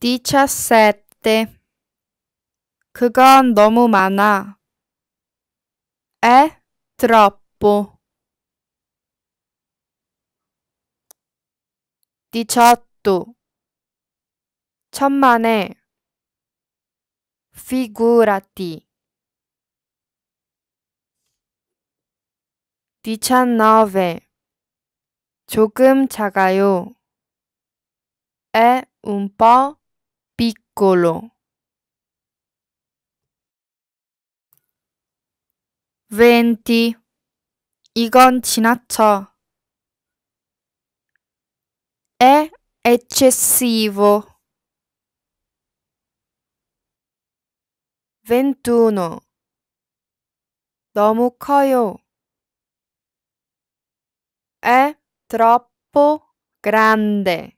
diciassette. 그건 너무 많아. È troppo. diciotto. 천만에. figurati. diciannove. 조금 작아요. È un po' piccolo. venti. 이건 지나쳐. È eccessivo. 21. 너무 커요. È troppo grande.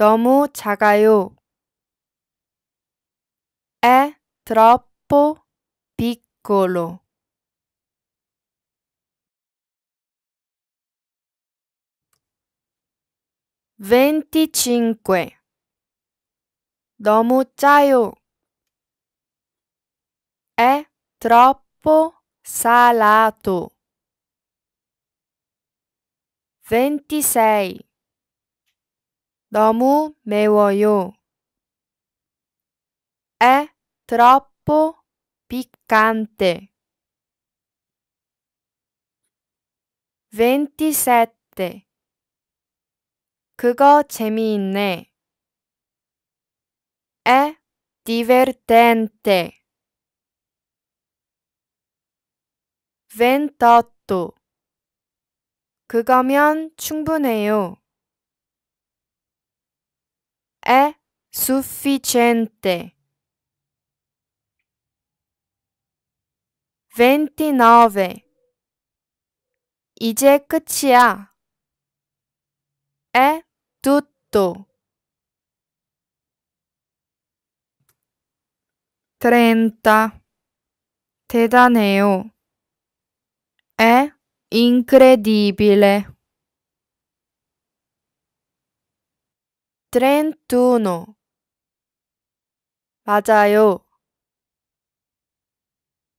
너무 작아요. È troppo piccolo. Venticinque. 너무 짜요. È troppo salato. Ventisei. 너무 매워요. È troppo piccante. 27. 그거 재미있네. È divertente. 28. 그거면 충분해요. è sufficiente. 29 이제 끝이야. è tutto. 30 대단해요. è incredibile. trentuno. 맞아요.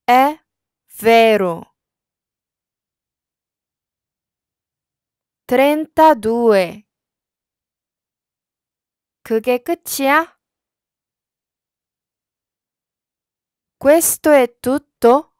È vero. Trentadue. 그게 끝이야? Questo è tutto?